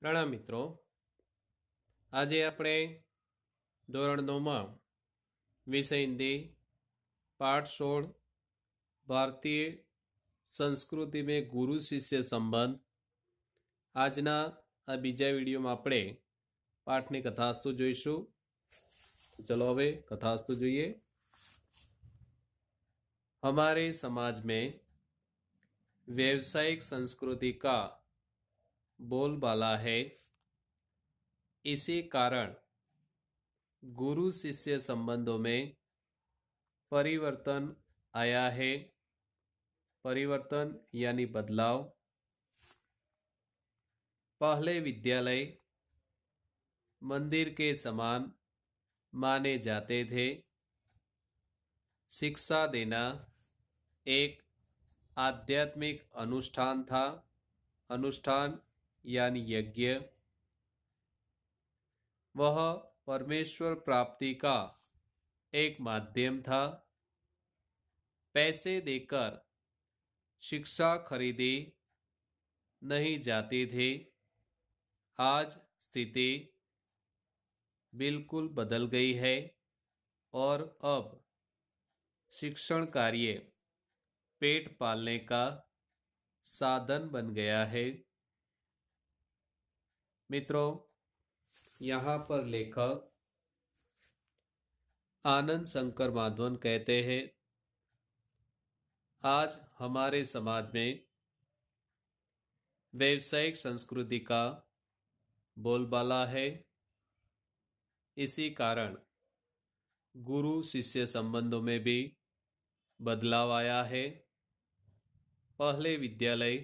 પ્રણામ મિત્રો આજે આપણે ધોરણ નવમાં વિષય હિન્દી પાઠ સોળ ભારતીય સંસ્કૃતિ મેં ગુરુ શિષ્ય સંબંધ આજના આ બીજા વિડીયોમાં આપણે પાઠની કથાસ્તુ જોઈશું ચલો હવે કથાસ્તુ જોઈએ હમારે સમાજ મેં વ્યવસાયિક સંસ્કૃતિ કા बोलबाला है इसी कारण गुरु शिष्य संबंधों में परिवर्तन आया है परिवर्तन यानी बदलाव पहले विद्यालय मंदिर के समान माने जाते थे शिक्षा देना एक आध्यात्मिक अनुष्ठान था अनुष्ठान यानी यज्ञ वह परमेश्वर प्राप्ति का एक माध्यम था पैसे देकर शिक्षा खरीदी नहीं जाती थी आज स्थिति बिल्कुल बदल गई है और अब शिक्षण कार्य पेट पालने का साधन बन गया है मित्रों यहाँ पर लेखक आनंद शंकर माधवन कहते हैं आज हमारे समाज में व्यावसायिक संस्कृति का बोलबाला है इसी कारण गुरु शिष्य संबंधों में भी बदलाव आया है पहले विद्यालय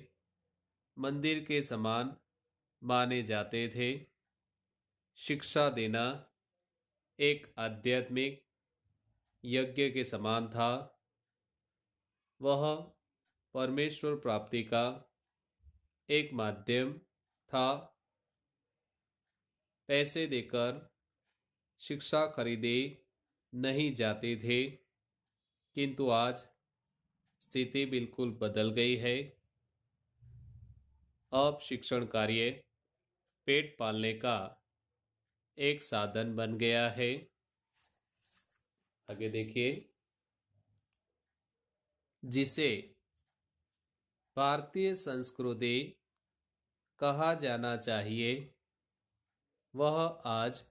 मंदिर के समान माने जाते थे शिक्षा देना एक आध्यात्मिक यज्ञ के समान था वह परमेश्वर प्राप्ति का एक माध्यम था पैसे देकर शिक्षा खरीदे नहीं जाते थे किंतु आज स्थिति बिल्कुल बदल गई है अब शिक्षण कार्य पेट पालने का एक साधन बन गया है आगे देखिए जिसे भारतीय संस्कृति कहा जाना चाहिए वह आज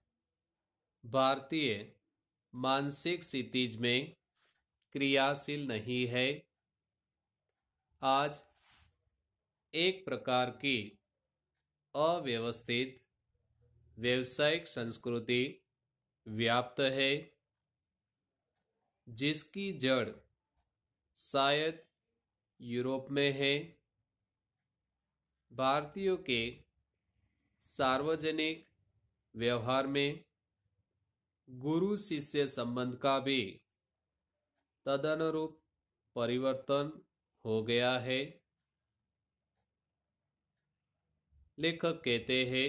भारतीय मानसिक स्थितिज में क्रियाशील नहीं है आज एक प्रकार की अव्यवस्थित व्यवसायिक संस्कृति व्याप्त है जिसकी जड़ शायद यूरोप में है भारतीयों के सार्वजनिक व्यवहार में गुरु शिष्य संबंध का भी तदनुरूप परिवर्तन हो गया है लेखक कहते हैं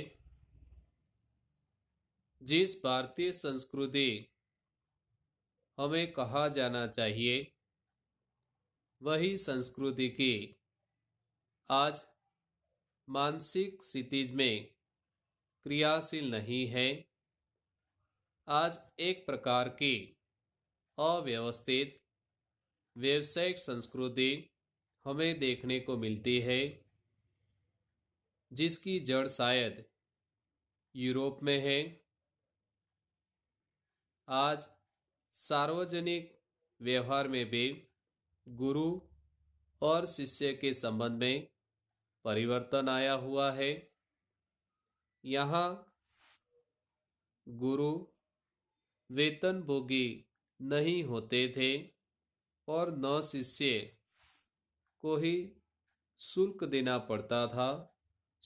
जिस भारतीय संस्कृति हमें कहा जाना चाहिए वही संस्कृति की आज मानसिक स्थिति में क्रियाशील नहीं है आज एक प्रकार की अव्यवस्थित व्यावसायिक संस्कृति हमें देखने को मिलती है जिसकी जड़ शायद यूरोप में है आज सार्वजनिक व्यवहार में भी गुरु और शिष्य के संबंध में परिवर्तन आया हुआ है यहाँ गुरु वेतन भोगी नहीं होते थे और न शिष्य को ही शुल्क देना पड़ता था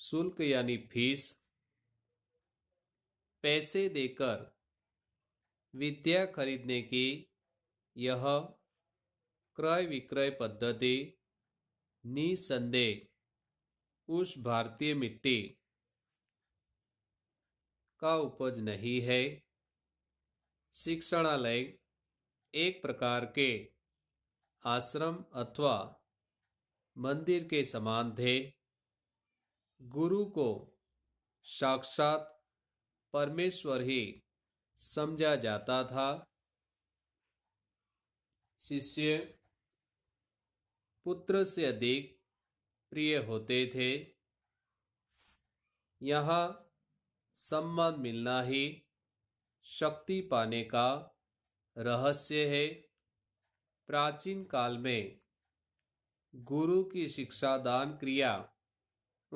शुल्क यानी फीस पैसे देकर विद्या खरीदने की यह क्रय विक्रय पद्धति निसंदेह उस भारतीय मिट्टी का उपज नहीं है शिक्षणालय एक प्रकार के आश्रम अथवा मंदिर के समान थे गुरु को साक्षात परमेश्वर ही समझा जाता था शिष्य पुत्र से अधिक प्रिय होते थे यहाँ सम्मान मिलना ही शक्ति पाने का रहस्य है प्राचीन काल में गुरु की शिक्षा दान क्रिया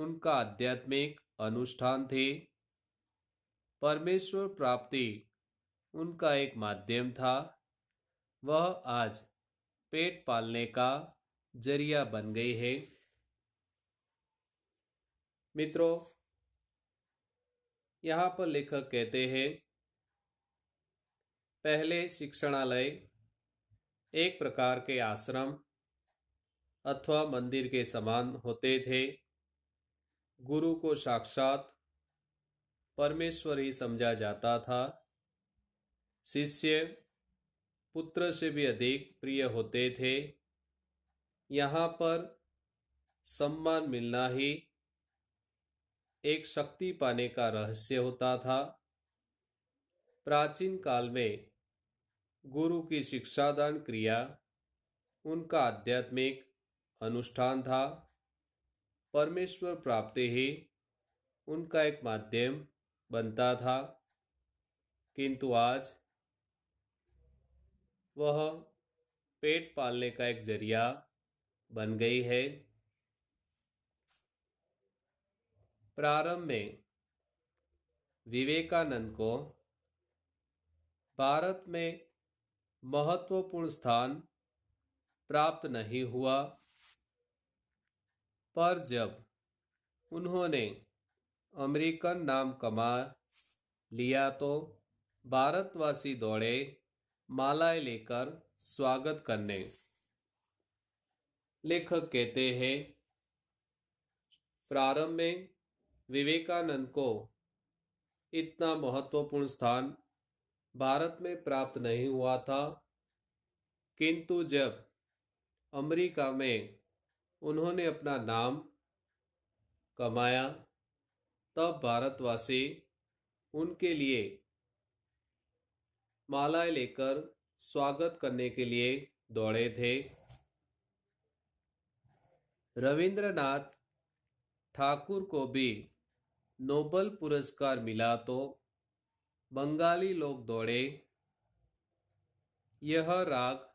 उनका आध्यात्मिक अनुष्ठान थे परमेश्वर प्राप्ति उनका एक माध्यम था वह आज पेट पालने का जरिया बन गई है मित्रों यहाँ पर लेखक कहते हैं पहले शिक्षणालय एक प्रकार के आश्रम अथवा मंदिर के समान होते थे गुरु को साक्षात परमेश्वर ही समझा जाता था शिष्य पुत्र से भी अधिक प्रिय होते थे यहाँ पर सम्मान मिलना ही एक शक्ति पाने का रहस्य होता था प्राचीन काल में गुरु की शिक्षादान क्रिया उनका आध्यात्मिक अनुष्ठान था परमेश्वर प्राप्ति ही उनका एक माध्यम बनता था किंतु आज वह पेट पालने का एक जरिया बन गई है प्रारंभ में विवेकानंद को भारत में महत्वपूर्ण स्थान प्राप्त नहीं हुआ पर जब उन्होंने अमेरिकन नाम कमा लिया तो भारतवासी दौड़े मालाएं लेकर स्वागत करने लेखक कहते हैं प्रारंभ में विवेकानंद को इतना महत्वपूर्ण स्थान भारत में प्राप्त नहीं हुआ था किंतु जब अमेरिका में उन्होंने अपना नाम कमाया तब भारतवासी उनके लिए मालाएं लेकर स्वागत करने के लिए दौड़े थे रविंद्रनाथ ठाकुर को भी नोबल पुरस्कार मिला तो बंगाली लोग दौड़े यह राग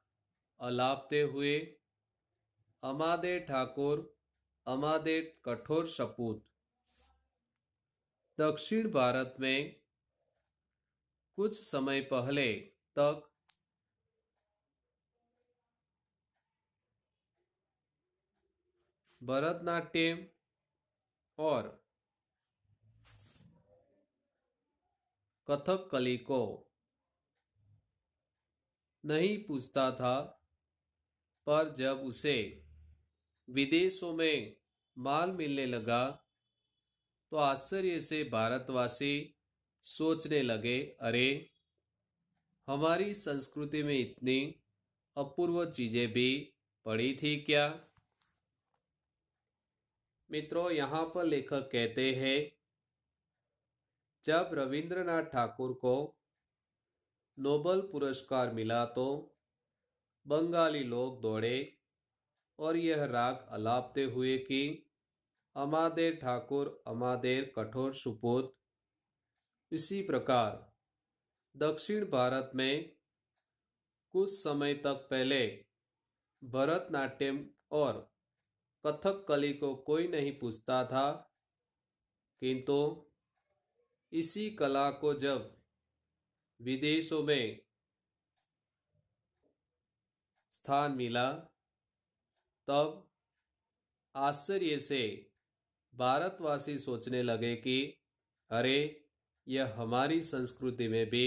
अलापते हुए अमादे ठाकुर अमादे कठोर सपूत दक्षिण भारत में कुछ समय पहले तक भरतनाट्यम और कथक कली को नहीं पूछता था पर जब उसे विदेशों में माल मिलने लगा तो आश्चर्य से भारतवासी सोचने लगे अरे हमारी संस्कृति में इतनी अपूर्व चीज़ें भी पड़ी थी क्या मित्रों यहाँ पर लेखक कहते हैं जब रविंद्रनाथ ठाकुर को नोबल पुरस्कार मिला तो बंगाली लोग दौड़े और यह राग अलापते हुए कि अमादेर ठाकुर अमादेर कठोर सुपोत इसी प्रकार दक्षिण भारत में कुछ समय तक पहले भरतनाट्यम और कथक कली को कोई नहीं पूछता था किंतु इसी कला को जब विदेशों में स्थान मिला तब आश्चर्य से भारतवासी सोचने लगे कि अरे यह हमारी संस्कृति में भी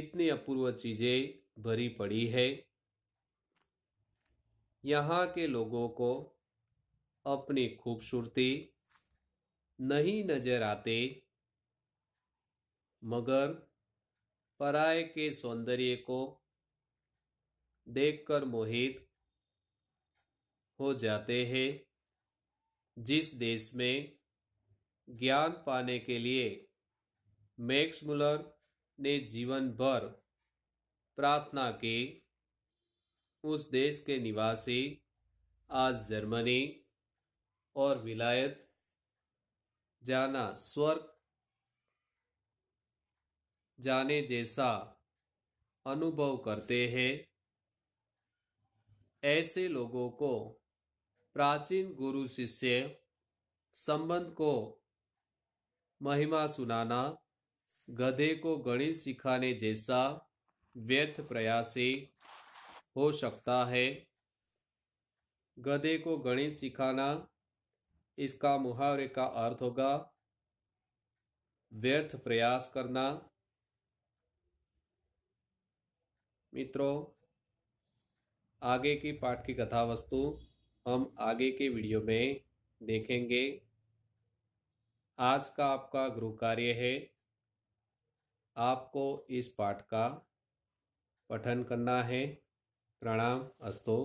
इतनी अपूर्व चीज़ें भरी पड़ी है यहाँ के लोगों को अपनी खूबसूरती नहीं नजर आते मगर पराय के सौंदर्य को देखकर मोहित हो जाते हैं जिस देश में ज्ञान पाने के लिए मैक्स मुलर ने जीवन भर प्रार्थना की उस देश के निवासी आज जर्मनी और विलायत जाना स्वर्ग जाने जैसा अनुभव करते हैं ऐसे लोगों को प्राचीन गुरु शिष्य संबंध को महिमा सुनाना गधे को गणित सिखाने जैसा व्यर्थ प्रयासी हो सकता है गधे को गणित सिखाना इसका मुहावरे का अर्थ होगा व्यर्थ प्रयास करना मित्रों आगे की पाठ की कथा वस्तु हम आगे के वीडियो में देखेंगे आज का आपका गृह कार्य है आपको इस पाठ का पठन करना है प्रणाम अस्तु